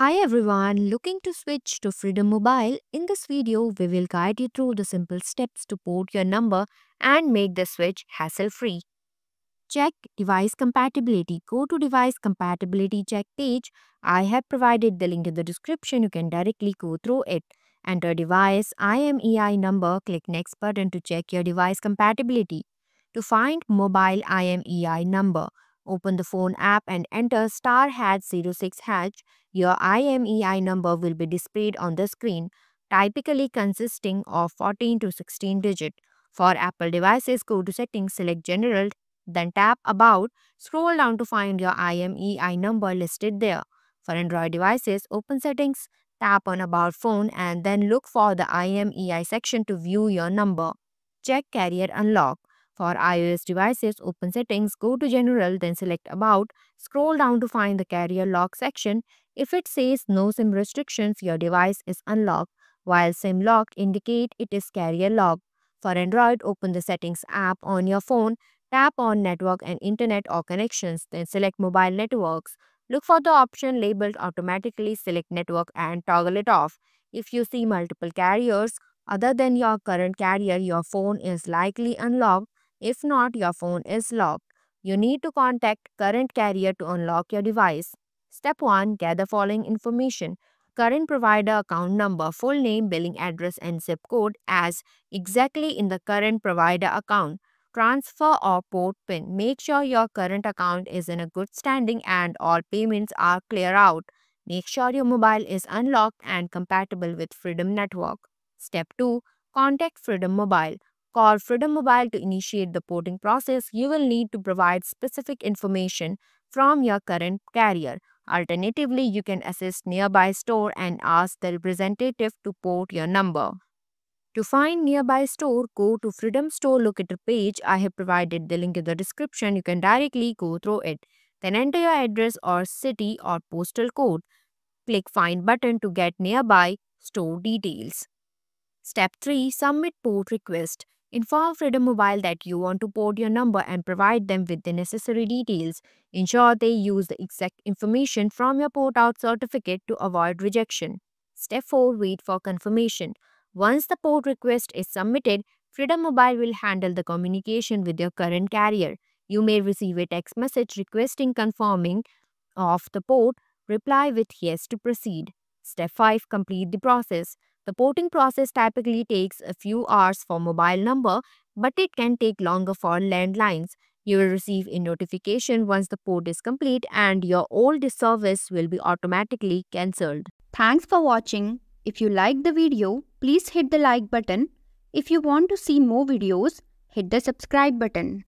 Hi everyone, looking to switch to Freedom Mobile? In this video, we will guide you through the simple steps to port your number and make the switch hassle-free. Check Device Compatibility. Go to Device Compatibility Check page. I have provided the link in the description. You can directly go through it. Enter device IMEI number. Click Next button to check your device compatibility. To find mobile IMEI number, Open the phone app and enter star hash 06 hash. Your IMEI number will be displayed on the screen, typically consisting of 14 to 16 digit. For Apple devices, go to settings, select general, then tap about, scroll down to find your IMEI number listed there. For Android devices, open settings, tap on about phone and then look for the IMEI section to view your number. Check carrier unlock. For iOS devices, open Settings, go to General, then select About, scroll down to find the Carrier Lock section. If it says No SIM Restrictions, your device is unlocked, while SIM Locked indicate it is carrier locked. For Android, open the Settings app on your phone, tap on Network and Internet or Connections, then select Mobile Networks. Look for the option labeled Automatically select Network and toggle it off. If you see multiple carriers, other than your current carrier, your phone is likely unlocked if not, your phone is locked. You need to contact current carrier to unlock your device. Step 1. Gather following information. Current provider account number, full name, billing address and zip code as exactly in the current provider account. Transfer or port pin. Make sure your current account is in a good standing and all payments are clear out. Make sure your mobile is unlocked and compatible with Freedom Network. Step 2. Contact Freedom Mobile call Freedom Mobile to initiate the porting process, you will need to provide specific information from your current carrier. Alternatively, you can assist nearby store and ask the representative to port your number. To find nearby store, go to Freedom Store Locator page. I have provided the link in the description. You can directly go through it. Then enter your address or city or postal code. Click Find button to get nearby store details. Step 3. Submit port request. Inform Freedom Mobile that you want to port your number and provide them with the necessary details. Ensure they use the exact information from your port out certificate to avoid rejection. Step 4. Wait for confirmation. Once the port request is submitted, Freedom Mobile will handle the communication with your current carrier. You may receive a text message requesting confirming of the port. Reply with yes to proceed. Step 5. Complete the process. The porting process typically takes a few hours for mobile number, but it can take longer for landlines. You will receive a notification once the port is complete and your old service will be automatically cancelled. Thanks for watching. If you like the video, please hit the like button. If you want to see more videos, hit the subscribe button.